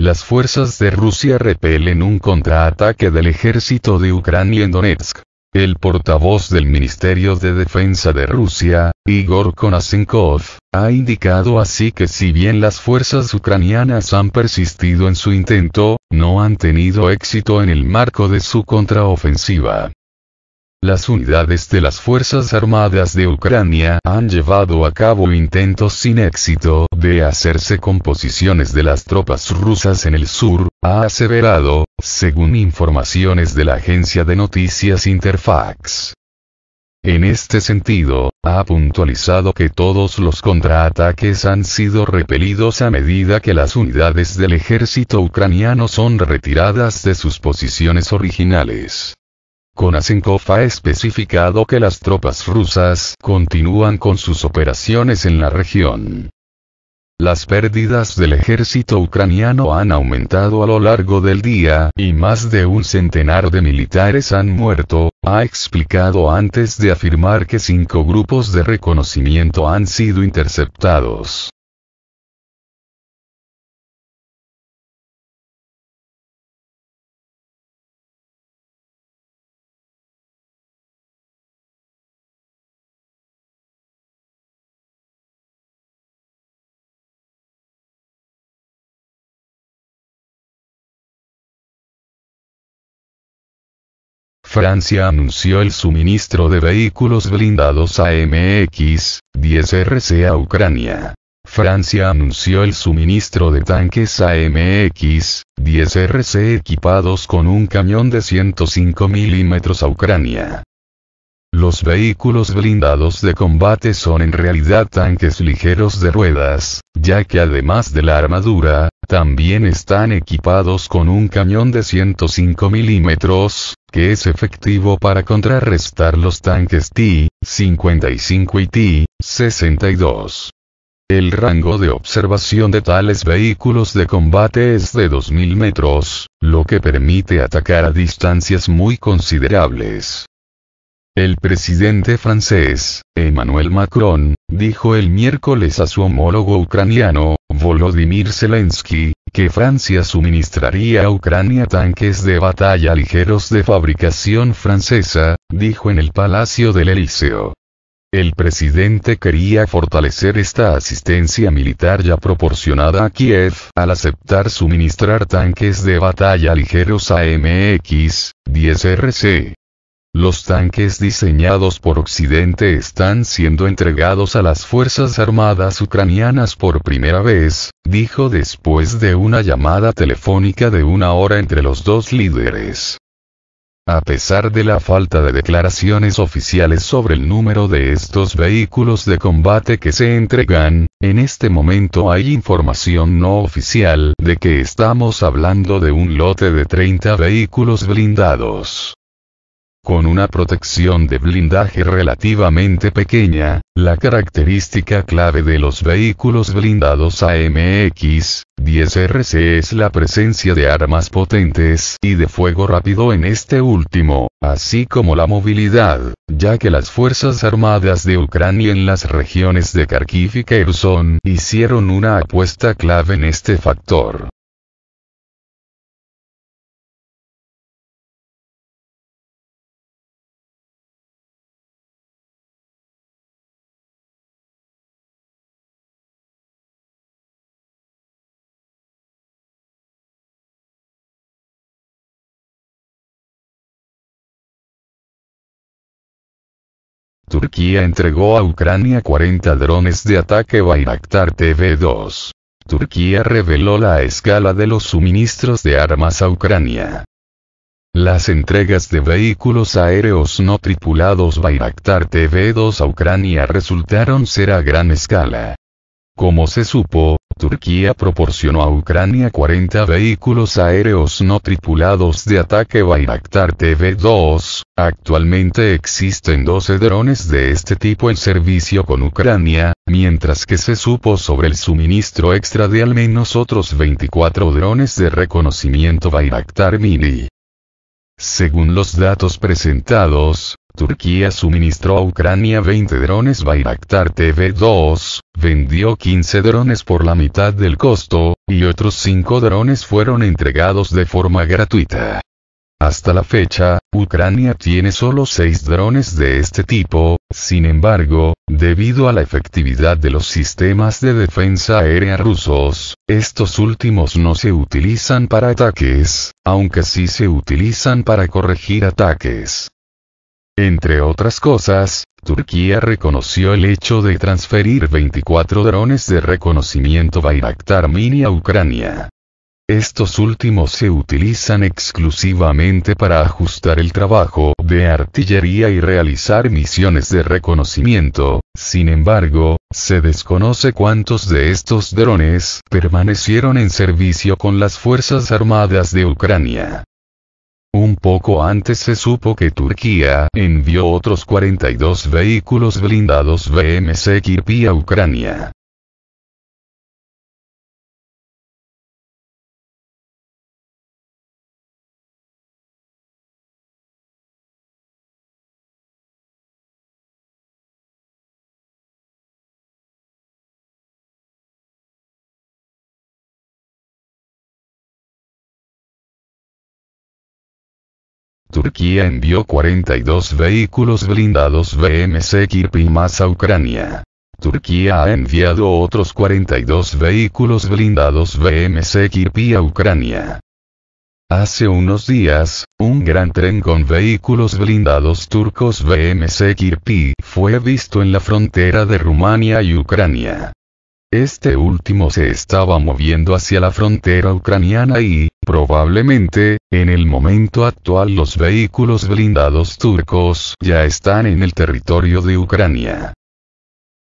Las fuerzas de Rusia repelen un contraataque del ejército de Ucrania en Donetsk. El portavoz del Ministerio de Defensa de Rusia, Igor Konasenkov, ha indicado así que si bien las fuerzas ucranianas han persistido en su intento, no han tenido éxito en el marco de su contraofensiva. Las unidades de las Fuerzas Armadas de Ucrania han llevado a cabo intentos sin éxito de hacerse con posiciones de las tropas rusas en el sur, ha aseverado, según informaciones de la agencia de noticias Interfax. En este sentido, ha puntualizado que todos los contraataques han sido repelidos a medida que las unidades del ejército ucraniano son retiradas de sus posiciones originales. Konasenkov ha especificado que las tropas rusas continúan con sus operaciones en la región. Las pérdidas del ejército ucraniano han aumentado a lo largo del día y más de un centenar de militares han muerto, ha explicado antes de afirmar que cinco grupos de reconocimiento han sido interceptados. Francia anunció el suministro de vehículos blindados AMX-10RC a Ucrania. Francia anunció el suministro de tanques AMX-10RC equipados con un cañón de 105 milímetros a Ucrania. Los vehículos blindados de combate son en realidad tanques ligeros de ruedas, ya que además de la armadura, también están equipados con un cañón de 105 milímetros, que es efectivo para contrarrestar los tanques T-55 y T-62. El rango de observación de tales vehículos de combate es de 2.000 metros, lo que permite atacar a distancias muy considerables. El presidente francés, Emmanuel Macron, dijo el miércoles a su homólogo ucraniano, Volodymyr Zelensky, que Francia suministraría a Ucrania tanques de batalla ligeros de fabricación francesa, dijo en el Palacio del Elíseo. El presidente quería fortalecer esta asistencia militar ya proporcionada a Kiev al aceptar suministrar tanques de batalla ligeros AMX-10RC. Los tanques diseñados por Occidente están siendo entregados a las Fuerzas Armadas ucranianas por primera vez, dijo después de una llamada telefónica de una hora entre los dos líderes. A pesar de la falta de declaraciones oficiales sobre el número de estos vehículos de combate que se entregan, en este momento hay información no oficial de que estamos hablando de un lote de 30 vehículos blindados. Con una protección de blindaje relativamente pequeña, la característica clave de los vehículos blindados AMX-10RC es la presencia de armas potentes y de fuego rápido en este último, así como la movilidad, ya que las Fuerzas Armadas de Ucrania en las regiones de Kharkiv y Kherson hicieron una apuesta clave en este factor. Turquía entregó a Ucrania 40 drones de ataque Bayraktar TV-2. Turquía reveló la escala de los suministros de armas a Ucrania. Las entregas de vehículos aéreos no tripulados Bayraktar TV-2 a Ucrania resultaron ser a gran escala. Como se supo, Turquía proporcionó a Ucrania 40 vehículos aéreos no tripulados de ataque Bayraktar TV-2. Actualmente existen 12 drones de este tipo en servicio con Ucrania, mientras que se supo sobre el suministro extra de al menos otros 24 drones de reconocimiento Bayraktar Mini. Según los datos presentados, Turquía suministró a Ucrania 20 drones Bayraktar TV-2, vendió 15 drones por la mitad del costo, y otros 5 drones fueron entregados de forma gratuita. Hasta la fecha, Ucrania tiene solo 6 drones de este tipo, sin embargo, debido a la efectividad de los sistemas de defensa aérea rusos, estos últimos no se utilizan para ataques, aunque sí se utilizan para corregir ataques. Entre otras cosas, Turquía reconoció el hecho de transferir 24 drones de reconocimiento Bayraktar Mini a Ucrania. Estos últimos se utilizan exclusivamente para ajustar el trabajo de artillería y realizar misiones de reconocimiento, sin embargo, se desconoce cuántos de estos drones permanecieron en servicio con las Fuerzas Armadas de Ucrania. Un poco antes se supo que Turquía envió otros 42 vehículos blindados BMC Kirpi a Ucrania. Turquía envió 42 vehículos blindados BMC Kirpi más a Ucrania. Turquía ha enviado otros 42 vehículos blindados BMC Kirpi a Ucrania. Hace unos días, un gran tren con vehículos blindados turcos BMC Kirpi fue visto en la frontera de Rumania y Ucrania. Este último se estaba moviendo hacia la frontera ucraniana y, Probablemente, en el momento actual los vehículos blindados turcos ya están en el territorio de Ucrania.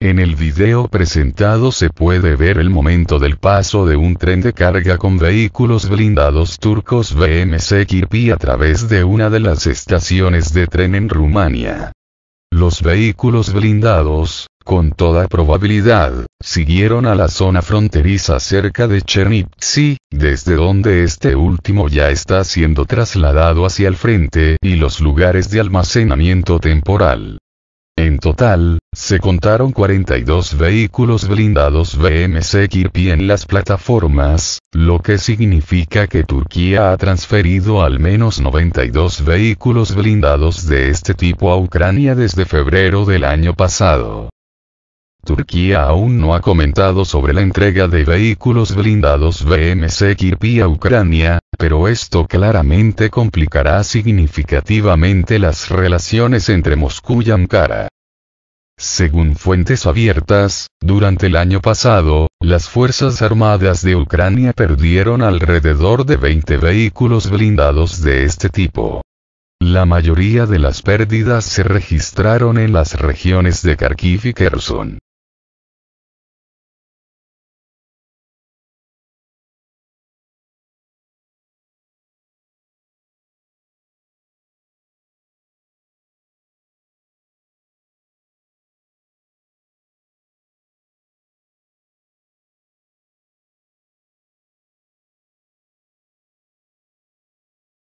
En el video presentado se puede ver el momento del paso de un tren de carga con vehículos blindados turcos BMC Kirpi a través de una de las estaciones de tren en Rumania. Los vehículos blindados, con toda probabilidad, siguieron a la zona fronteriza cerca de Chernivtsi, desde donde este último ya está siendo trasladado hacia el frente y los lugares de almacenamiento temporal. En total, se contaron 42 vehículos blindados BMC Kirpi en las plataformas, lo que significa que Turquía ha transferido al menos 92 vehículos blindados de este tipo a Ucrania desde febrero del año pasado. Turquía aún no ha comentado sobre la entrega de vehículos blindados BMC Kirpi a Ucrania, pero esto claramente complicará significativamente las relaciones entre Moscú y Ankara. Según fuentes abiertas, durante el año pasado, las Fuerzas Armadas de Ucrania perdieron alrededor de 20 vehículos blindados de este tipo. La mayoría de las pérdidas se registraron en las regiones de Kharkiv y Kherson.